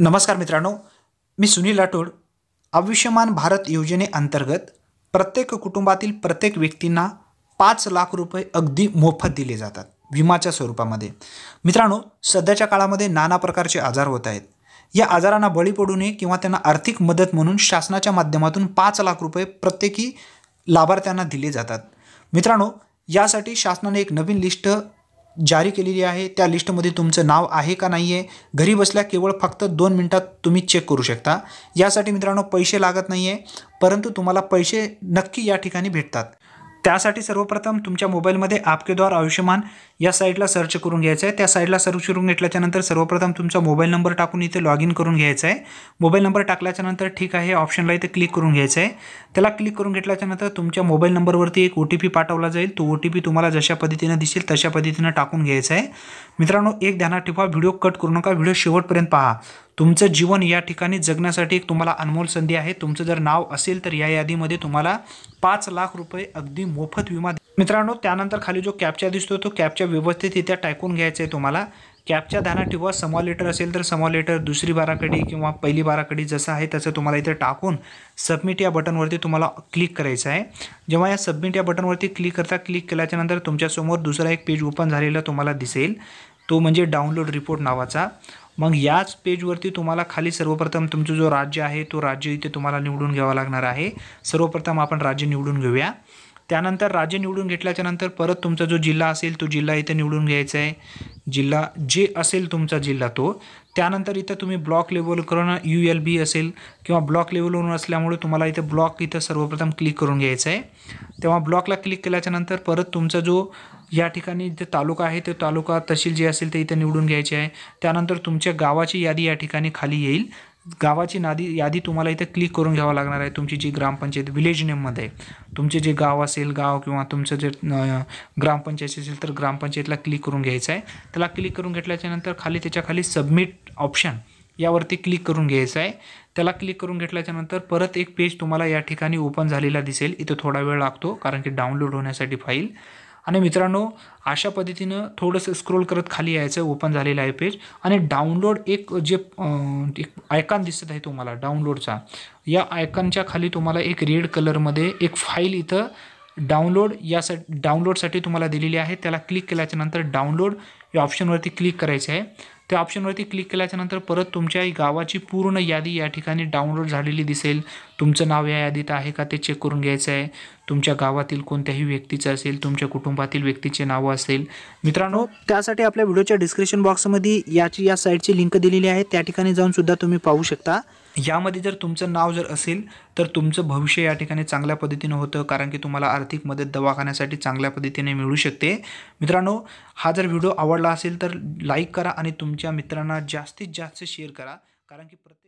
नमस्कार मित्रांनो मी सुनील राठोड आयुष्यमान भारत योजनेअंतर्गत प्रत्येक कुटुंबातील प्रत्येक व्यक्तींना पाच लाख रुपये अगदी मोफत दिले जातात विमाच्या स्वरूपामध्ये मित्रांनो सध्याच्या काळामध्ये नाना प्रकारचे आजार होत आहेत या आजारांना बळी पडू नये किंवा त्यांना आर्थिक मदत म्हणून शासनाच्या माध्यमातून पाच लाख रुपये प्रत्येकी लाभार्थ्यांना दिले जातात मित्रांनो यासाठी शासनाने एक नवीन लिस्ट जारी केलेली आहे त्या लिस्टमध्ये तुमचं नाव आहे का नाही आहे घरी बसल्या केवळ फक्त दोन मिनटात तुम्ही चेक करू शकता यासाठी मित्रांनो पैसे लागत नाही आहे परंतु तुम्हाला पैसे नक्की या ठिकाणी भेटतात त्यासाठी सर्वप्रथम तुमच्या मोबाईलमध्ये आपके द्वार आयुष्यमान या साईटला सर्च करून घ्यायचं आहे त्या साईटला सर्च करून घेतल्याच्यानंतर सर्वप्रथम तुमचा मोबाईल नंबर टाकून इथे लॉग इन करून घ्यायचा आहे मोबाईल नंबर टाकल्याच्यानंतर ठीक आहे ऑप्शनला इथे क्लिक करून घ्यायचं आहे त्याला क्लिक करून घेतल्याच्यानंतर तुमच्या मोबाईल नंबरवरती एक ओ टी पी पाठवला जाईल तो ओ टी पी तुम्हाला जशा पद्धतीनं दिसेल तशा पद्धतीनं टाकून घ्यायचा आहे मित्रांनो एक ध्यानात ठेवा व्हिडिओ कट करू नका व्हिडिओ शेवटपर्यंत पहा तुमचं जीवन या ठिकाणी जगण्यासाठी एक तुम्हाला अनमोल संधी आहे तुमचं जर नाव असेल तर या यादीमध्ये तुम्हाला पाच लाख रुपये अगदी मोफत विमा मित्रांनो त्यानंतर खाली जो कॅपचा दिसतो तो कॅपच्या इथे टाकून घ्यायचा आहे तुम्हाला कॅपच्या दाना ठेवा समॉल लेटर असेल तर समॉल लेटर दुसरी बाराकडी किंवा पहिली बाराकडे जसं आहे तसं तुम्हाला इथे टाकून सबमिट या बटनवरती तुम्हाला क्लिक करायचं आहे जेव्हा या सबमिट या बटनवरती क्लिक करता क्लिक केल्याच्यानंतर तुमच्यासमोर दुसरा एक पेज ओपन झालेला तुम्हाला दिसेल तो म्हणजे डाउनलोड रिपोर्ट नावाचा मग याच पेजवरती तुम्हाला खाली सर्वप्रथम तुमचं जो राज्य आहे तो राज्य इथे तुम्हाला निवडून घ्यावा लागणार आहे सर्वप्रथम आपण राज्य निवडून घेऊया त्यानंतर राज्य निवडून घेतल्याच्यानंतर परत तुमचा जो जिल्हा असेल तो जिल्हा इथे निवडून घ्यायचा आहे जिल्हा जे असेल तुमचा जिल्हा तो त्यानंतर इथं तुम्ही ब्लॉक लेवलकडून यू एल बी असेल किंवा ब्लॉक लेवलवरून असल्यामुळे तुम्हाला इथं ब्लॉक इथं सर्वप्रथम क्लिक करून घ्यायचं आहे तेव्हा ब्लॉकला क्लिक केल्याच्यानंतर परत तुमचा जो या ठिकाणी जे तालुका आहे ते तालुका तहसील जे असेल ते इथं निवडून घ्यायचे आहे त्यानंतर तुमच्या गावाची यादी या ठिकाणी खाली येईल गावाची नादी यादी तुम्हाला इथे क्लिक करून घ्यावं लागणार आहे तुमची जी ग्रामपंचायत विलेज नेममध्ये तुमचे जे गाव असेल गाव किंवा तुमचं जे ग्रामपंचायत असेल तर ग्रामपंचायतला क्लिक करून घ्यायचं आहे त्याला क्लिक करून घेतल्याच्यानंतर खाली त्याच्याखाली सबमिट ऑप्शन यावरती क्लिक करून घ्यायचं आहे त्याला क्लिक करून घेतल्याच्यानंतर परत एक पेज तुम्हाला या ठिकाणी ओपन झालेला दिसेल इथं थोडा वेळ लागतो कारण की डाउनलोड होण्यासाठी फाईल आणि मित्रांनो अशा पद्धतीनं थोडंसं स्क्रोल करत खाली यायचं ओपन झालेलं आहे पेज आणि डाउनलोड एक जे एक आयकॉन दिसत आहे तुम्हाला डाउनलोडचा या आयकॉनच्या खाली तुम्हाला एक रेड कलरमध्ये एक फाईल इथं डाउनलोड यासाठी डाउनलोडसाठी तुम्हाला दिलेली आहे त्याला क्लिक केल्याच्यानंतर डाउनलोड या ऑप्शनवरती क्लिक करायचं आहे त्या ऑप्शनवरती क्लिक केल्याच्यानंतर परत तुमच्या गावाची पूर्ण यादी या ठिकाणी डाउनलोड झालेली दिसेल तुमचं नाव या यादीत आहे का ते चेक करून घ्यायचं आहे तुमच्या गावातील कोणत्याही व्यक्तीचं असेल तुमच्या कुटुंबातील व्यक्तीचे नावं असेल मित्रांनो हो, त्यासाठी आपल्या व्हिडिओच्या डिस्क्रिप्शन बॉक्समध्ये याची या साईटची लिंक दिलेली आहे त्या ठिकाणी जाऊनसुद्धा तुम्ही पाहू शकता यामध्ये जर तुमचं नाव जर असेल तर तुमचं भविष्य या ठिकाणी चांगल्या पद्धतीनं होतं कारण की तुम्हाला आर्थिक मदत दवाखान्यासाठी चांगल्या पद्धतीने मिळू शकते मित्रांनो हा जर व्हिडिओ आवडला असेल तर लाईक करा आणि तुमच्या मित्रांना जास्तीत जास्त शेअर करा कारण की प्रत्येक